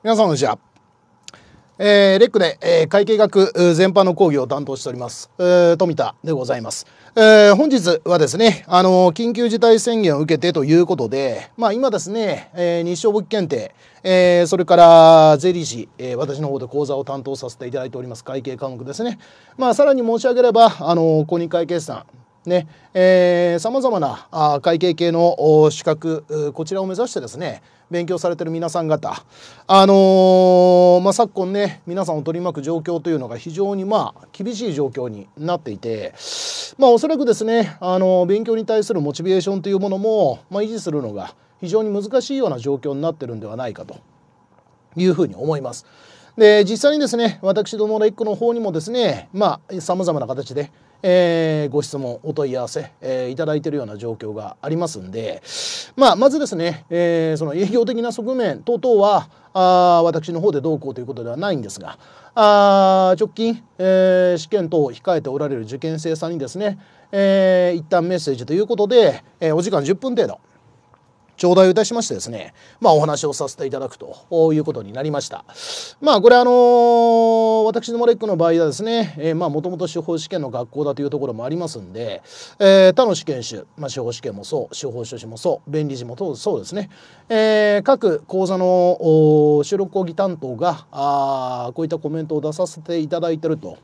皆さんこんにちは。えー、レックで、えー、会計学全般の講義を担当しております、えー、富田でございます。えー、本日はですね、あの緊急事態宣言を受けてということで、まあ今ですね、えー、日照物検定、えー、それから税理士、えー、私の方で講座を担当させていただいております会計科目ですね。まあさらに申し上げれば、あの公認会計士さん、ねさまざまなあ会計系の資格こちらを目指してですね勉強されてる皆さん方あのー、まあ、昨今ね皆さんを取り巻く状況というのが非常にまあ厳しい状況になっていてまあおそらくですねあのー、勉強に対するモチベーションというものも、まあ、維持するのが非常に難しいような状況になってるんではないかというふうに思います。で実際にですね私どもの一個の方にもですねまあさまざまな形でえー、ご質問、お問い合わせ、えー、いただいているような状況がありますんで、まあ、まずですね、えー、その営業的な側面等々は、あ私の方でどうこうということではないんですが、あ直近、えー、試験等を控えておられる受験生さんにですね、えー、一旦メッセージということで、えー、お時間10分程度、頂戴をいたしましてですね、まあ、お話をさせていただくということになりました。まあ、これあのー、私のモレックの場合はですね、えー、まあ、もともと司法試験の学校だというところもありますんで、えー、他の試験種、まあ、司法試験もそう、司法書士もそう、便利士もそうですね、えー、各講座の収録講義担当が、あこういったコメントを出させていただいてると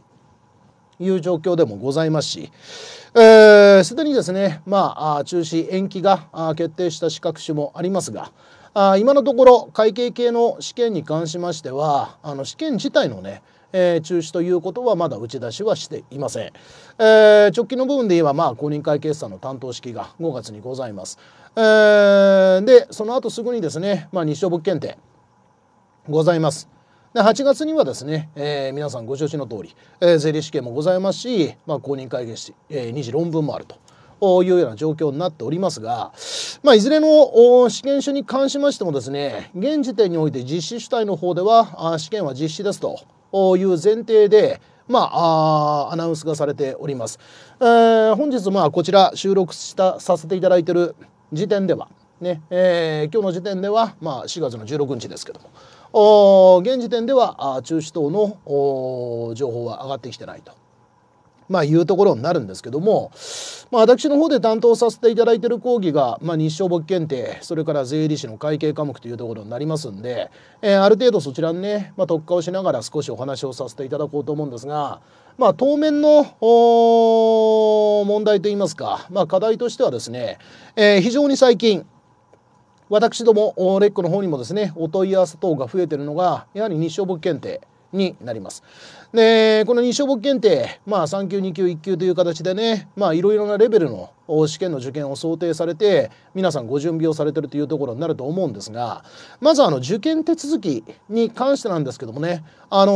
いう状況でもございますし、す、えー、で、にですね、まあ、中止、延期が決定した資格種もありますが、あ今のところ会計系の試験に関しましてはあの試験自体のね、えー、中止ということはまだ打ち出しはしていません、えー、直近の部分で言えば、まあ、公認会計士さんの担当式が5月にございます、えー、でその後すぐにですね、まあ、日照物検定ございますで8月にはですね、えー、皆さんご承知の通り、えー、税理試験もございますし、まあ、公認会議士、えー、2次論文もあると。いうような状況になっておりますが、まあ、いずれの試験書に関しましてもですね現時点において実施主体の方では試験は実施ですという前提で、まあ、あアナウンスがされております。えー、本日、まあ、こちら収録したさせていただいている時点では、ねえー、今日の時点では、まあ、4月の16日ですけども。現時点では中止等の情報は上がってきてないと。まあ、いうところになるんですけども、まあ、私の方で担当させていただいている講義が、まあ、日照簿記検定それから税理士の会計科目というところになりますんで、えー、ある程度そちらにね、まあ、特化をしながら少しお話をさせていただこうと思うんですが、まあ、当面の問題といいますか、まあ、課題としてはですね、えー、非常に最近私どもレックの方にもですねお問い合わせ等が増えてるのがやはり日照物検定になります。でこの日照簿検定、まあ、3級2級1級という形でねいろいろなレベルの試験の受験を想定されて皆さんご準備をされてるというところになると思うんですがまずあの受験手続きに関してなんですけどもね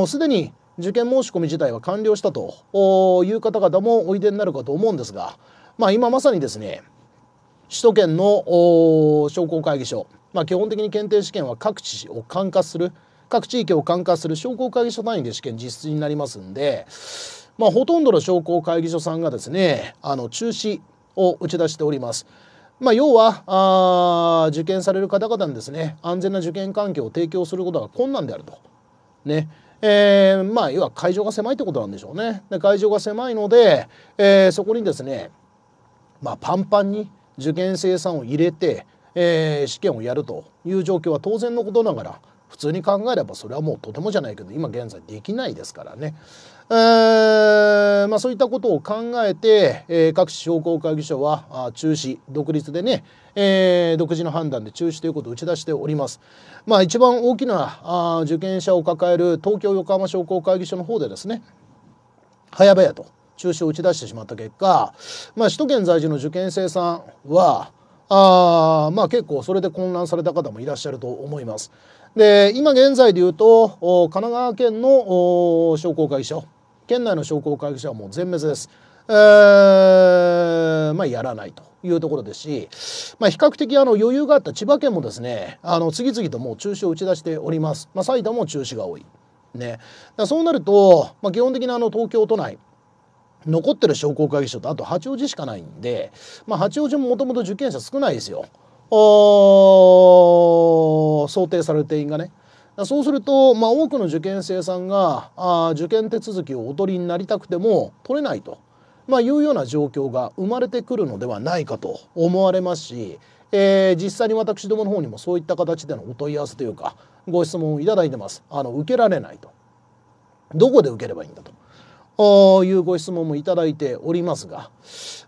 すでに受験申し込み自体は完了したという方々もおいでになるかと思うんですが、まあ、今まさにですね首都圏の商工会議所、まあ、基本的に検定試験は各地を管轄する各地域を管轄する商工会議所単位で試験実施になりますんで、まあ、ほとんどの商工会議所さんがですねあの中止を打ち出しております。まあ、要はあ受験される方々にですね安全な受験環境を提供することが困難であると。ねえー、まあ要は会場が狭いってことなんでしょうね。で会場が狭いので、えー、そこにですね、まあ、パンパンに受験生さんを入れて、えー、試験をやるという状況は当然のことながら普通に考えればそれはもうとてもじゃないけど今現在できないですからね、えまあ、そういったことを考えて、えー、各地商工会議所は中止独立でね、えー、独自の判断で中止ということを打ち出しております。まあ、一番大きなあ受験者を抱える東京横浜商工会議所の方でですね早々と中止を打ち出してしまった結果、まあ、首都圏在住の受験生さんはあまあ結構それで混乱された方もいらっしゃると思います。で今現在で言うと神奈川県の商工会議所県内の商工会議所はもう全滅です。えー、まあやらないというところですし、まあ、比較的あの余裕があった千葉県もですねあの次々ともう中止を打ち出しております、まあ、埼玉も中止が多い、ね、そうなると、まあ、基本的なあの東京都内残ってる商工会議所とあと八王子しかないんで、まあ、八王子ももともと受験者少ないですよ想定される定員がね。そうすると、まあ、多くの受験生さんがあ受験手続きをお取りになりたくても取れないと、まあ、いうような状況が生まれてくるのではないかと思われますし、えー、実際に私どもの方にもそういった形でのお問い合わせというかご質問をいただいてますあの受けられないとどこで受ければいいんだと。いうご質問もいただいておりますが、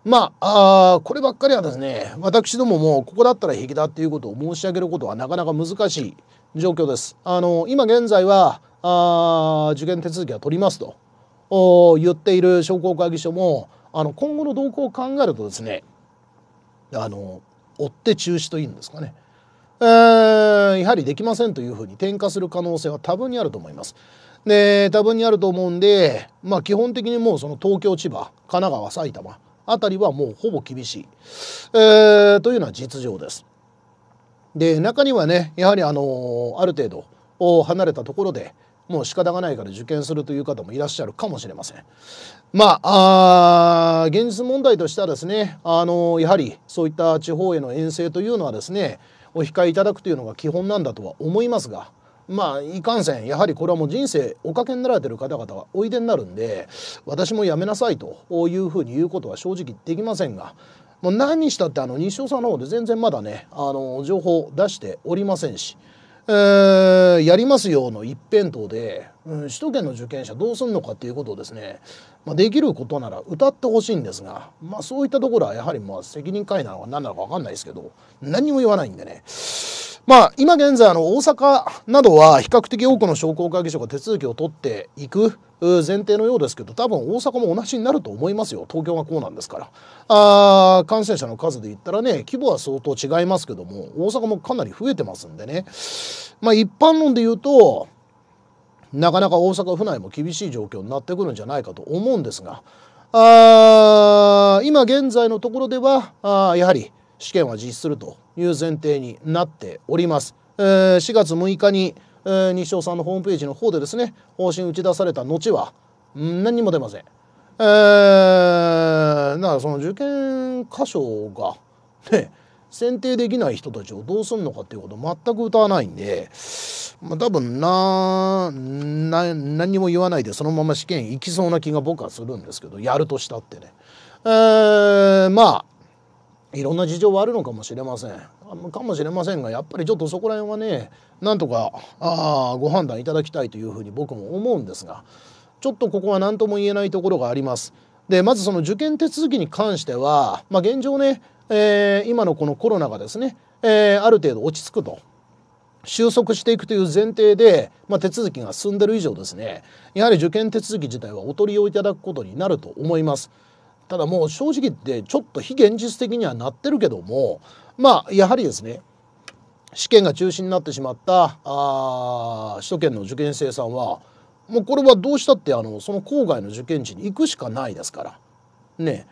まあ、あこればっかりはですね、私どももここだったら平気だっていうことを申し上げることはなかなか難しい状況です。あの、今現在は、あ受験手続きは取りますと言っている商工会議所も、あの、今後の動向を考えるとですね、あの、追って中止というんですかね。えー、やはりできませんというふうに転嫁する可能性は多分にあると思います。で多分にあると思うんで、まあ、基本的にもうその東京千葉神奈川埼玉あたりはもうほぼ厳しい、えー、というのは実情です。で中にはねやはりあのある程度離れたところでもう仕方がないから受験するという方もいらっしゃるかもしれません。まあ、あ現実問題としてはですね、あのやはりそういった地方への遠征というのはですね、お控えいただくというのが基本なんだとは思いますが、まあいかんせんやはりこれはもう人生おかけになられてる方々はおいでになるんで私もやめなさいというふうに言うことは正直できませんがもう何したってあの西尾さんの方で全然まだねあの情報出しておりませんし。えー、やりますよの一辺倒で、うん、首都圏の受験者どうすんのかっていうことをですね、まあ、できることなら歌ってほしいんですが、まあ、そういったところはやはりまあ責任回なのか何なのか分かんないですけど何も言わないんでねまあ、今現在あの大阪などは比較的多くの商工会議所が手続きを取っていく前提のようですけど多分大阪も同じになると思いますよ東京がこうなんですからあ感染者の数で言ったらね規模は相当違いますけども大阪もかなり増えてますんでねまあ一般論で言うとなかなか大阪府内も厳しい状況になってくるんじゃないかと思うんですがあ今現在のところではあやはり試験は実施するという前提になっております。えー、4月6日に、えー、西尾さんのホームページの方でですね方針打ち出された後は何も出ません。えー、だからその受験箇所がね選定できない人たちをどうするのかっていうことを全く歌わないんで、まあ、多分なな何も言わないでそのまま試験行きそうな気が僕はするんですけどやるとしたってね。えー、まあいろんな事情はあるのかもしれませんかもしれませんがやっぱりちょっとそこら辺はねなんとかあご判断いただきたいというふうに僕も思うんですがちょっとここは何とも言えないところがあります。でまずその受験手続きに関しては、まあ、現状ね、えー、今のこのコロナがですね、えー、ある程度落ち着くと収束していくという前提で、まあ、手続きが進んでる以上ですねやはり受験手続き自体はお取りをいただくことになると思います。ただもう正直言ってちょっと非現実的にはなってるけどもまあやはりですね試験が中止になってしまったあ首都圏の受験生さんはもうこれはどうしたってあのその郊外の受験地に行くしかないですからね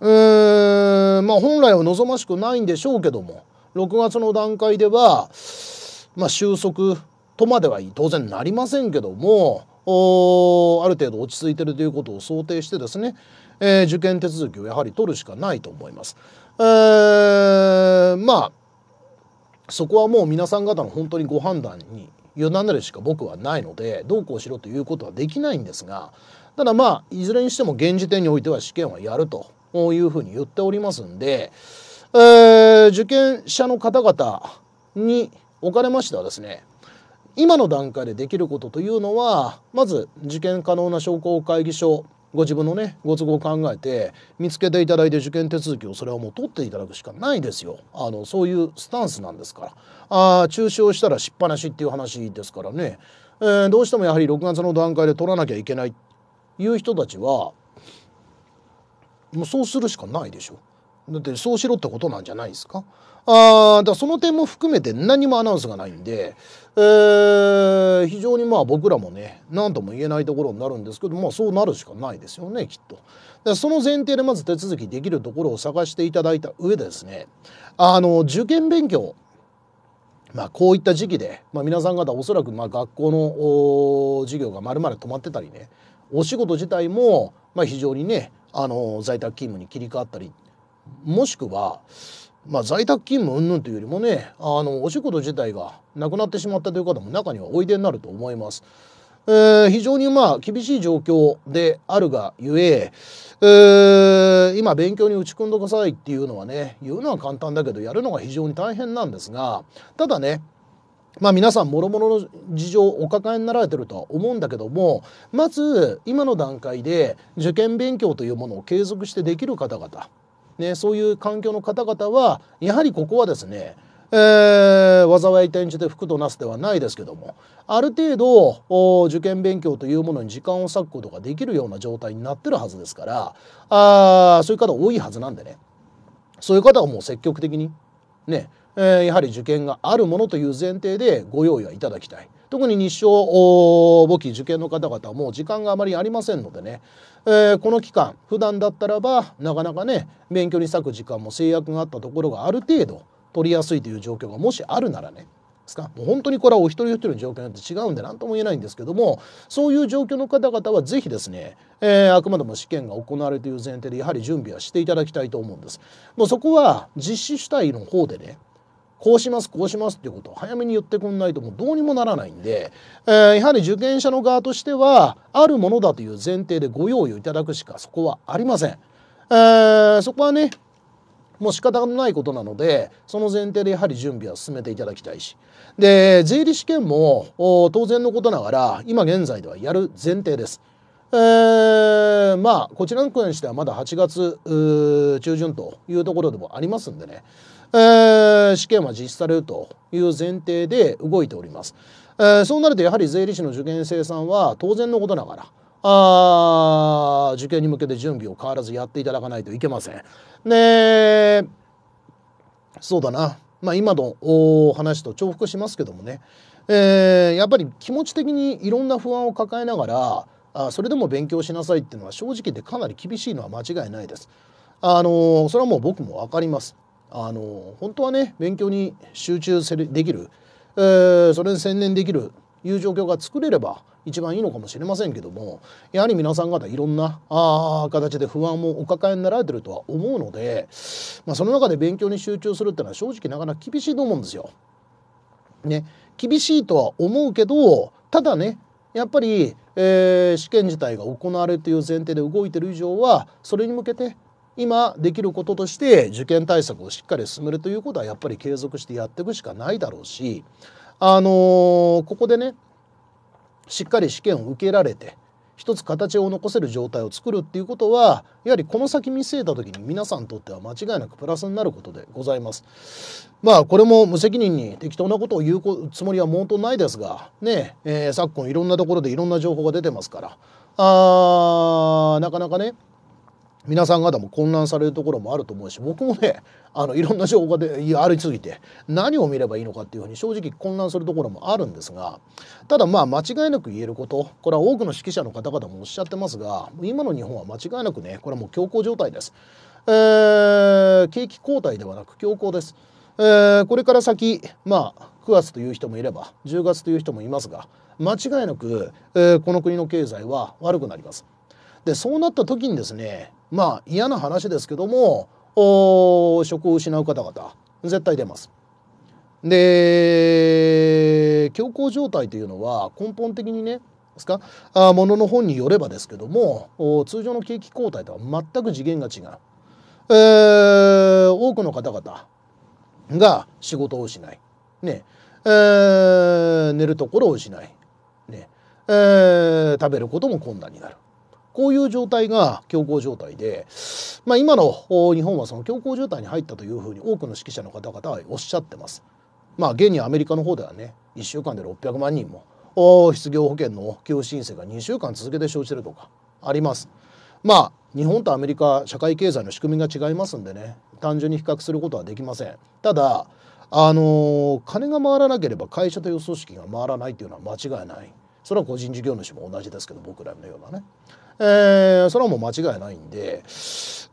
えー、まあ本来は望ましくないんでしょうけども6月の段階ではまあ収束とまでは当然なりませんけどもある程度落ち着いてるということを想定してですねえー、受験手続きをやはり取るしかないと思います。えー、まあそこはもう皆さん方の本当にご判断に委ねるしか僕はないのでどうこうしろということはできないんですがただまあいずれにしても現時点においては試験はやるというふうに言っておりますんで、えー、受験者の方々におかれましてはですね今の段階でできることというのはまず受験可能な商工会議所ご自分のねご都合を考えて見つけていただいて受験手続きをそれはもう取っていただくしかないですよあのそういうスタンスなんですからあ中止をしたらしっぱなしっていう話ですからね、えー、どうしてもやはり6月の段階で取らなきゃいけないいう人たちはもうそうするしかないでしょ。だってそうしろってことなんじゃないですか。あだその点も含めて何もアナウンスがないんで、えー、非常にまあ僕らもね何とも言えないところになるんですけど、もそうなるしかないですよねきっと。でその前提でまず手続きできるところを探していただいた上でですねあの受験勉強まあ、こういった時期で、まあ、皆さん方おそらくまあ学校の授業がまるまる止まってたりねお仕事自体もまあ非常にねあの在宅勤務に切り替わったりもしくは、まあ、在宅勤務云々というよりもねあのお仕事自体がなくなってしまったという方も中にはおいでになると思います。えー、非常にまあ厳しい状況であるがゆええー、今勉強に打ち込んどくさいっていうのはね言うのは簡単だけどやるのが非常に大変なんですがただねまあ皆さんもろもろの事情をお抱えになられてるとは思うんだけどもまず今の段階で受験勉強というものを継続してできる方々ね、そういう環境の方々はやはりここはですねえー、災い転じて福となすではないですけどもある程度受験勉強というものに時間を割くことができるような状態になってるはずですからあそういう方多いはずなんでねそういう方はもう積極的にね、えー、やはり受験があるものという前提でご用意はいただきたい。特に日照簿記受験の方々はもう時間があまりありませんのでね、えー、この期間普段だったらばなかなかね勉強に割く時間も制約があったところがある程度取りやすいという状況がもしあるならねですかもう本当にこれはお一人お一人の状況によって違うんで何とも言えないんですけどもそういう状況の方々は是非ですね、えー、あくまでも試験が行われるという前提でやはり準備はしていただきたいと思うんです。もうそこは実施主体の方でねこうしますこうしますっていうことを早めに言ってくんないともうどうにもならないんで、えー、やはり受験者の側としてはあるものだという前提でご用意をいただくしかそこはありません。えー、そこはねもう仕方のないことなのでその前提でやはり準備は進めていただきたいしで税理試験も当然のことながら今現在ではやる前提です。えー、まあこちらのにしてはまだ8月中旬というところでもありますんでね、えー、試験は実施されるという前提で動いております。えー、そうなるとやはり税理士の受験生さんは当然のことながらあ受験に向けて準備を変わらずやっていただかないといけません。ねそうだな、まあ、今のお話と重複しますけどもね、えー、やっぱり気持ち的にいろんな不安を抱えながらあそれでも勉強しなさいっていうのは正直でかなり厳しいのは間違いないです。あのー、それはもう僕も分かります。あの本当はね勉強に集中できる、えー、それに専念できるいう状況が作れれば一番いいのかもしれませんけどもやはり皆さん方いろんなあ形で不安をお抱えになられてるとは思うので、まあ、その中で勉強に集中するっていうのは正直なかなか厳しいと思うんですよ。ね、厳しいとは思うけどただねやっぱり、えー、試験自体が行われるという前提で動いてる以上はそれに向けて今できることとして受験対策をしっかり進めるということはやっぱり継続してやっていくしかないだろうし、あのー、ここでねしっかり試験を受けられて一つ形を残せる状態を作るっていうことはやはりこの先見据えた時に皆さんにとっては間違いなくプラスになることでございます。まあこれも無責任に適当なことを言うつもりは毛頭ないですがねえー、昨今いろんなところでいろんな情報が出てますからあーなかなかね皆さん方も混乱されるところもあると思うし僕もね あのいろんな情報がでありすぎて何を見ればいいのかっていうふうに正直混乱するところもあるんですがただまあ間違いなく言えることこれは多くの指揮者の方々もおっしゃってますが今の日本は間違いなくねこれはもう強硬状態です。えー、景気後退ではなく強硬です。えー、これから先、まあ、9月という人もいれば10月という人もいますが間違いなく、えー、この国の経済は悪くなります。でそうなった時にですねまあ嫌な話ですけども職を失う方々絶対出ます。で強行状態というのは根本的にねですかあものの本によればですけども通常の景気後退とは全く次元が違う、えー、多くの方々が仕事を失い、ねえー、寝るところを失い、ねえー、食べることも困難になるこういう状態が強硬状態で、まあ、今の日本はその強硬状態に入ったというふうに多くの指揮者の方々はおっしゃってます。まあ、現にアメリカの方ではね1週間で600万人も失業保険の給付申請が2週間続けて生じてるとかあります。まあ日本とアメリカ社会経済の仕組みが違いますんでね単純に比較することはできません。ただあの金が回らなければ会社という組織が回らないというのは間違いない。それは個人事業主も同じですけど僕らのようなね、えー、それはもう間違いないんで、え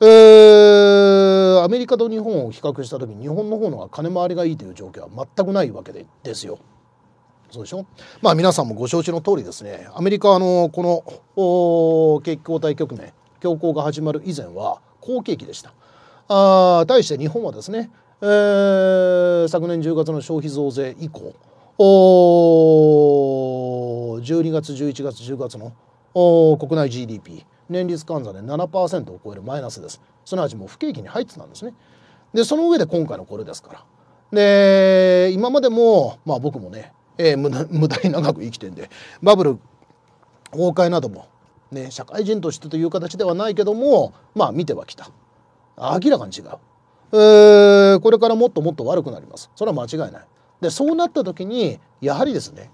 ー、アメリカと日本を比較した時日本の方のが金回りがいいという状況は全くないわけでですよ。そうでしょまあ皆さんもご承知の通りですねアメリカのこの景気後退局面恐慌が始まる以前は好景気でした。あ対して日本はですね、えー、昨年10月の消費増税以降お12月11月10月のお国内 GDP 年率換算で7%を超えるマイナスですすなわちもう不景気に入ってたんですねでその上で今回のこれですからで今までもまあ僕もね、えー、無無駄に長く生きてんでバブル崩壊などもね社会人としてという形ではないけどもまあ見てはきた明らかに違う、えー、これからもっともっと悪くなりますそれは間違いないでそうなった時にやはりですね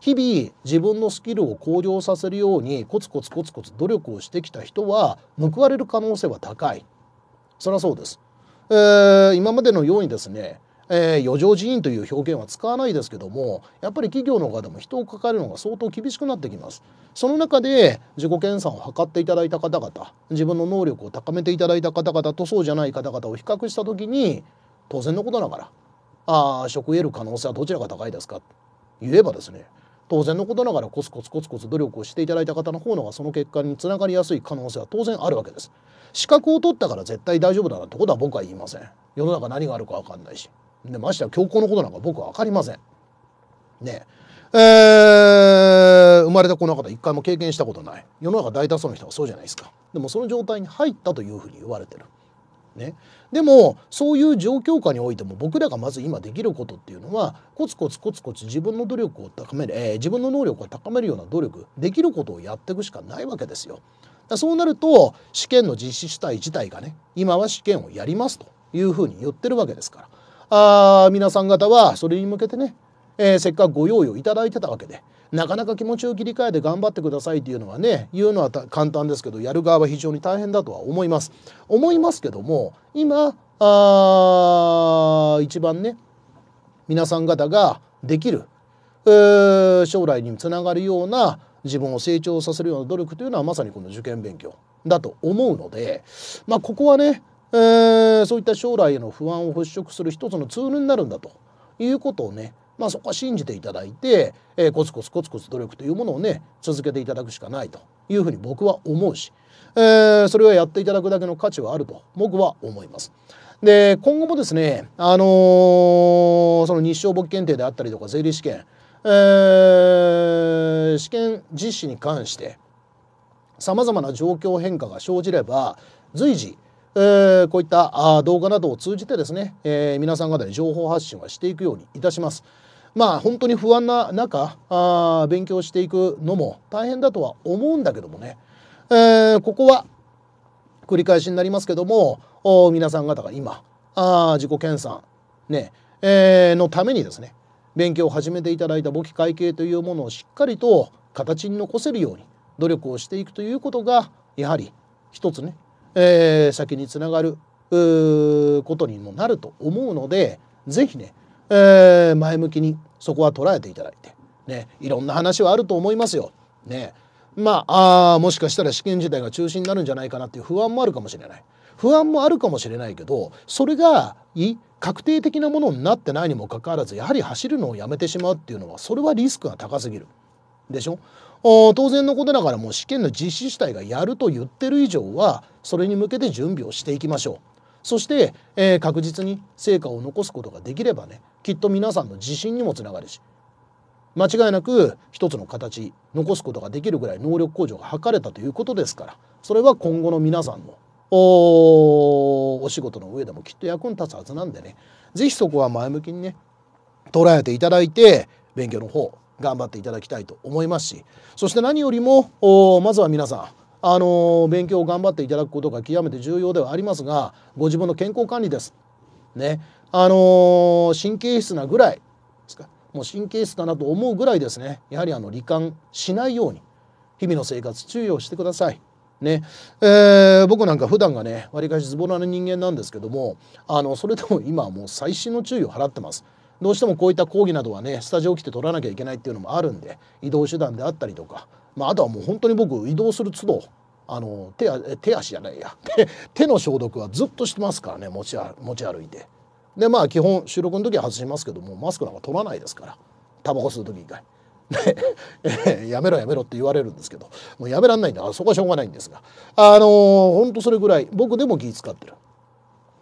日々自分のスキルを向上させるようにコツコツコツコツ努力をしてきた人は報われる可能性は高いそれはそうです、えー、今までのようにですね、えー、余剰人員という表現は使わないですけどもやっぱり企業の方も人を抱えるのが相当厳しくなってきますその中で自己研鑽を図っていただいた方々自分の能力を高めていただいた方々とそうじゃない方々を比較した時に当然のことながらあ食得る可能性はどちらが高いですか言えばですね当然のことながらコツコツコツコツ努力をしていただいた方の方のがその結果につながりやすい可能性は当然あるわけです資格を取ったから絶対大丈夫だなってことは僕は言いません世の中何があるか分かんないしでましては強行のことなんか僕は分かりませんねえー、生まれたこの方一回も経験したことない世の中大多数の人はそうじゃないですかでもその状態に入ったというふうに言われてるね、でもそういう状況下においても僕らがまず今できることっていうのはコツコツコツコツ自分の努力を高める、えー、自分の能力を高めるような努力できることをやっていくしかないわけですよ。だそうなると試験の実施主体自体がね今は試験をやりますというふうに言ってるわけですからあ皆さん方はそれに向けてね、えー、せっかくご用意をいただいてたわけでなかなか気持ちを切り替えて頑張ってくださいっていうのはね言うのは簡単ですけどやる側は非常に大変だとは思います思いますけども今あ一番ね皆さん方ができる、えー、将来につながるような自分を成長させるような努力というのはまさにこの受験勉強だと思うので、まあ、ここはね、えー、そういった将来への不安を払拭する一つのツールになるんだということをねまあ、そこは信じていただいて、えー、コツコツコツコツ努力というものをね続けていただくしかないというふうに僕は思うし、えー、それはやっていただくだけの価値はあると僕は思います。で今後もですね、あのー、その日照簿記検定であったりとか税理試験、えー、試験実施に関してさまざまな状況変化が生じれば随時えー、こういった動画などを通じてですね、えー、皆さん方に情報発信はしていくようにいたします。まあ本当に不安な中あ勉強していくのも大変だとは思うんだけどもね、えー、ここは繰り返しになりますけども皆さん方が今あ自己研鑽、ねえー、のためにですね勉強を始めていただいた簿記会計というものをしっかりと形に残せるように努力をしていくということがやはり一つね、えー、先につながることにもなると思うので是非ね、えー、前向きにそこは捉えていただいて、ね、いろんな話はあると思いますよ。ね、まああもしかしたら試験自体が中止になるんじゃないかなっていう不安もあるかもしれない不安もあるかもしれないけどそれがい確定的なものになってないにもかかわらずやはり走るのをやめてしまうっていうのはそれはリスクが高すぎるでしょお当然のことながらもう試験の実施主体がやると言ってる以上はそれに向けて準備をしていきましょうそして、えー、確実に成果を残すことができればねきっと皆さんの自信にもつながるし間違いなく一つの形残すことができるぐらい能力向上が図れたということですからそれは今後の皆さんのおお仕事の上でもきっと役に立つはずなんでね是非そこは前向きにね捉えていただいて勉強の方頑張っていただきたいと思いますしそして何よりもまずは皆さんあのー、勉強を頑張っていただくことが極めて重要ではありますがご自分の健康管理です。ね、あのー、神経質なぐらいですかもう神経質だなと思うぐらいですねやはりあの罹患しないように日々の生活注意をしてください。ねえー、僕なんか普段がねわりかしズボラな人間なんですけどもあのそれでも今はもう細心の注意を払ってます。どうしてもこういった講義などはねスタジオ来て取らなきゃいけないっていうのもあるんで移動手段であったりとか、まあ、あとはもう本当に僕移動する都度あの手手足じゃないや手の消毒はずっとしてますからね持ち持ち歩いて。でまあ基本収録の時は外しますけどもマスクなんか取らないですからタバコ吸う時以外。やめろやめろって言われるんですけどもうやめらんないんだそこはしょうがないんですがあのー、ほんとそれぐらい僕でも気使ってる。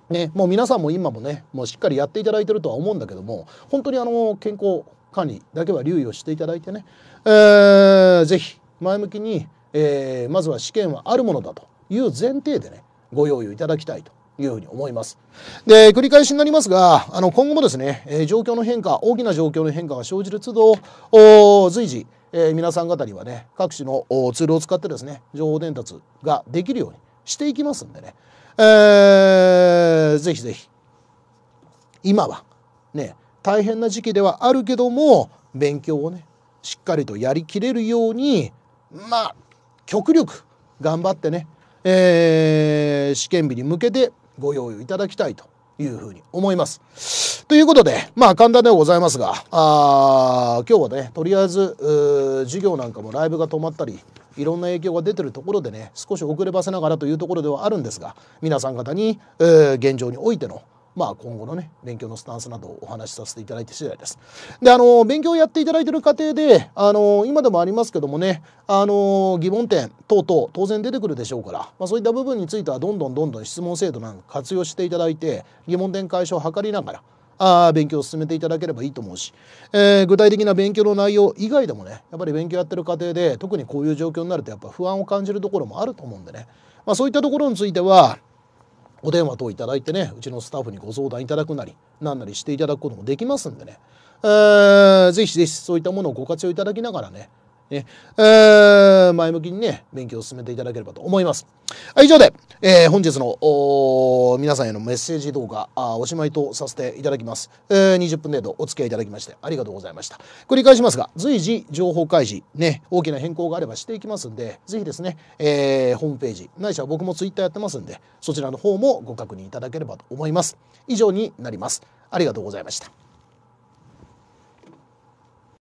ね、もう皆さんも今もねもうしっかりやっていただいてるとは思うんだけども本当にあの健康管理だけは留意をしていただいてね、えー、ぜひ前向きに、えー、まずは試験はあるものだという前提でねご用意をいただきたいというふうに思います。で、繰り返しになりますが、あの、今後もですね、えー、状況の変化、大きな状況の変化が生じる都度、随時、えー、皆さん方にはね、各種のツールを使ってですね、情報伝達ができるようにしていきますんでね、えー、ぜひぜひ、今は、ね、大変な時期ではあるけども、勉強をね、しっかりとやりきれるように、まあ、極力頑張ってね、えー、試験日に向けてご用意いただきたいというふうに思います。ということで、まあ簡単ではございますが、あ今日はね、とりあえず、授業なんかもライブが止まったり、いろんな影響が出てるところでね、少し遅ればせながらというところではあるんですが、皆さん方に、えー、現状においてのまあ、今後のね勉強のスタンスなどをお話しさせていただいて次第です。であの勉強をやっていただいている過程であの今でもありますけどもねあの疑問点等々当然出てくるでしょうから、まあ、そういった部分についてはどんどんどんどん質問制度なんか活用していただいて疑問点解消を図りながらあ勉強を進めていただければいいと思うし、えー、具体的な勉強の内容以外でもねやっぱり勉強やってる過程で特にこういう状況になるとやっぱ不安を感じるところもあると思うんでね、まあ、そういったところについてはお電話等だいてねうちのスタッフにご相談いただくなりなんなりしていただくこともできますんでね、えー、ぜひぜひそういったものをご活用いただきながらねね、えー、前向きにね、勉強を進めていただければと思います。はい、以上で、えー、本日の皆さんへのメッセージ動画あ、おしまいとさせていただきます、えー。20分程度お付き合いいただきましてありがとうございました。繰り返しますが、随時情報開示、ね、大きな変更があればしていきますんで、ぜひですね、えー、ホームページ、ないしは僕もツイッターやってますんで、そちらの方もご確認いただければと思います。以上になります。ありがとうございました。